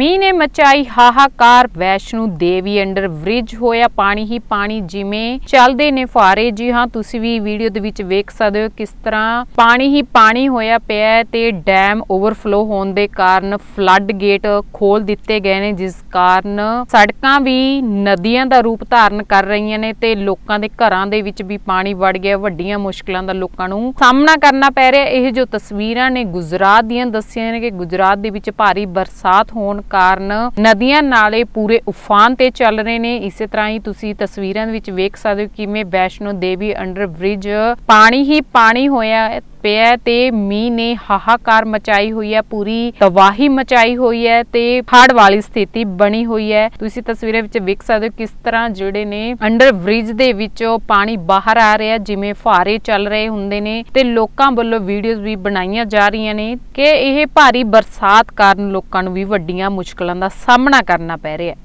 ਮੀਂਹ ਨੇ ਮਚਾਈ ਹਾਹਾਕਾਰ ਵੈਸ਼ਨੂ ਦੇਵੀ ਅੰਡਰ ਬ੍ਰਿਜ ਹੋਇਆ ਪਾਣੀ ਹੀ ਪਾਣੀ ਜਿਵੇਂ ਚੱਲਦੇ ਨੇ ਫਾਰੇ ਜੀ ਹਾਂ ਤੁਸੀਂ ਵੀ ਵੀਡੀਓ ਦੇ ਵਿੱਚ ਵੇਖ ਸਕਦੇ ਹੋ ਕਿਸ ਤਰ੍ਹਾਂ ਪਾਣੀ ਹੀ ਪਾਣੀ ਹੋਇਆ ਪਿਆ ਤੇ ਡੈਮ ਓਵਰਫਲੋ ਹੋਣ ਦੇ ਕਾਰਨ ਫਲੱਡ ਗੇਟ ਖੋਲ ਦਿੱਤੇ ਗਏ ਨੇ ਜਿਸ ਕਾਰਨ ਸੜਕਾਂ ਵੀ ਨਦੀਆਂ ਦਾ ਰੂਪ ਧਾਰਨ ਕਰ ਰਹੀਆਂ ਨੇ ਤੇ ਲੋਕਾਂ ਦੇ ਘਰਾਂ ਦੇ ਵਿੱਚ ਵੀ ਪਾਣੀ ਵੜ ਗਿਆ ਵੱਡੀਆਂ ਮੁਸ਼ਕਲਾਂ ਦਾ ਲੋਕਾਂ ਨੂੰ ਸਾਹਮਣਾ ਕਰਨਾ ਪੈ ਰਿਹਾ ਇਹ ਜੋ ਤਸਵੀਰਾਂ ਨੇ ਗੁਜਰਾਤ ਦੀਆਂ ਦੱਸਿਆ ਨੇ ਕਿ ਗੁਜਰਾਤ ਦੇ ਵਿੱਚ ਭਾਰੀ ਬਰਸਾਤ ਹੋਣ ਕਾਰਨ ਨਦੀਆਂ ਨਾਲੇ ਪੂਰੇ ਉਫਾਨ ਤੇ ਚੱਲ ਰਹੇ ਨੇ ਇਸੇ ਤਰ੍ਹਾਂ ਹੀ ਤੁਸੀਂ ਤਸਵੀਰਾਂ ਵਿੱਚ ਵੇਖ ਸਕਦੇ ਹੋ ਕਿਵੇਂ ਵੈਸ਼ਨੋ ਦੇਵੀ ਅੰਡਰ ਬ੍ਰਿਜ ਪਾਣੀ ਹੀ ਪਾਣੀ ਹੋਇਆ ਪਿਆ ਤੇ ਮੀਂਹ ਨੇ ਹਾਹਾਕਾਰ ਮਚਾਈ ਹੋਈ ਹੈ ਪੂਰੀ ਤਬਾਹੀ ਮਚਾਈ ਹੋਈ ਹੈ ਤੇ ਹੜ ਵਾਲੀ ਸਥਿਤੀ ਬਣੀ ਹੋਈ ਹੈ ਤੁਸੀਂ ਤਸਵੀਰਾਂ ਵਿੱਚ ਵੇਖ ਸਕਦੇ ਹੋ ਕਿਸ ਤਰ੍ਹਾਂ ਜਿਹੜੇ ਨੇ ਅੰਡਰ ਬ੍ਰਿਜ ਦੇ ਵਿੱਚੋਂ ਪਾਣੀ ਬਾਹਰ ਆ ਰਿਹਾ ਜਿਵੇਂ ਫਾਰੇ ਚੱਲ ਰਹੇ ਹੁੰਦੇ ਨੇ ਤੇ ਲੋਕਾਂ ਵੱਲੋਂ ਵੀਡੀਓਜ਼ ਵੀ ਬਣਾਈਆਂ ਜਾ ਰਹੀਆਂ ਨੇ ਕਿ ਇਹ ਭਾਰੀ ਬਰਸਾਤ ਕਾਰਨ ਲੋਕਾਂ ਨੂੰ ਵੀ ਵੱਡੀਆਂ ਮੁਸ਼ਕਲਾਂ ਦਾ ਸਾਹਮਣਾ ਕਰਨਾ ਪੈ ਰਿਹਾ ਹੈ